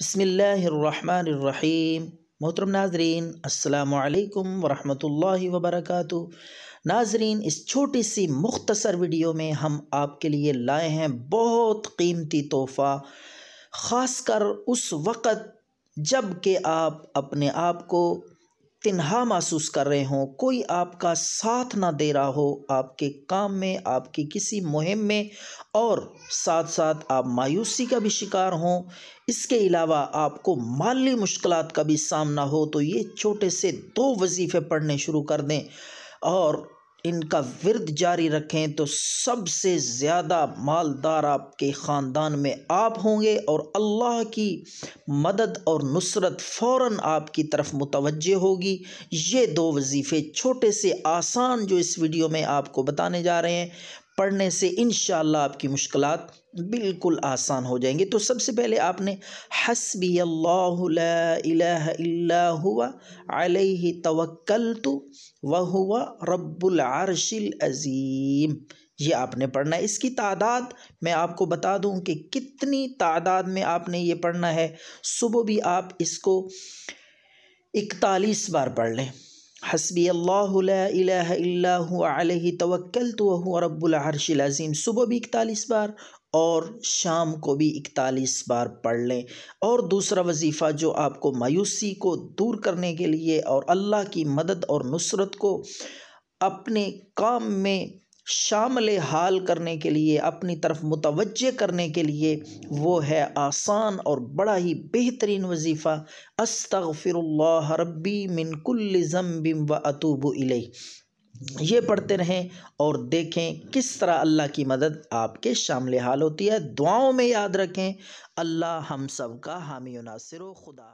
بسم اللہ الرحمن الرحیم محترم ناظرین السلام علیکم ورحمۃ اللہ وبرکاتہ ناظرین اس چھوٹی سی مختصر ویڈیو میں ہم آپ کے لیے لائے ہیں بہت قیمتی تحفہ خاص کر اس وقت جب کہ آپ اپنے آپ کو تنہا محسوس کر رہے ہوں کوئی آپ کا ساتھ نہ دے رہا ہو آپ کے کام میں آپ کی کسی مہم میں اور ساتھ ساتھ آپ مایوسی کا بھی شکار ہوں اس کے علاوہ آپ کو مالی مشکلات کا بھی سامنا ہو تو یہ چھوٹے سے دو وظیفے پڑھنے شروع کر دیں اور ان کا ورد جاری رکھیں تو سب سے زیادہ مالدار آپ کے خاندان میں آپ ہوں گے اور اللہ کی مدد اور نصرت فوراً آپ کی طرف متوجہ ہوگی یہ دو وظیفے چھوٹے سے آسان جو اس ویڈیو میں آپ کو بتانے جا رہے ہیں پڑھنے سے انشاءاللہ آپ کی مشکلات بالکل آسان ہو جائیں گے تو سب سے پہلے آپ نے حسبی اللہ لا الہ الا ہوا علیہ توکلت وہو رب العرش العظیم یہ آپ نے پڑھنا ہے اس کی تعداد میں آپ کو بتا دوں کہ کتنی تعداد میں آپ نے یہ پڑھنا ہے صبح بھی آپ اس کو اکتالیس بار پڑھ لیں حسبی اللہ لا الہ الا ہوا علیہ توکلت وہو رب العرش العظیم صبح بھی اکتالیس بار اور شام کو بھی اکتالیس بار پڑھ لیں اور دوسرا وظیفہ جو آپ کو مایوسی کو دور کرنے کے لیے اور اللہ کی مدد اور نصرت کو اپنے کام میں شامل حال کرنے کے لیے اپنی طرف متوجہ کرنے کے لیے وہ ہے آسان اور بڑا ہی بہترین وظیفہ استغفر اللہ ربی من کل ذنب و اطوب و یہ پڑھتے رہیں اور دیکھیں کس طرح اللہ کی مدد آپ کے شامل حال ہوتی ہے دعاؤں میں یاد رکھیں اللہ ہم سب کا حامی و ناصر و خدا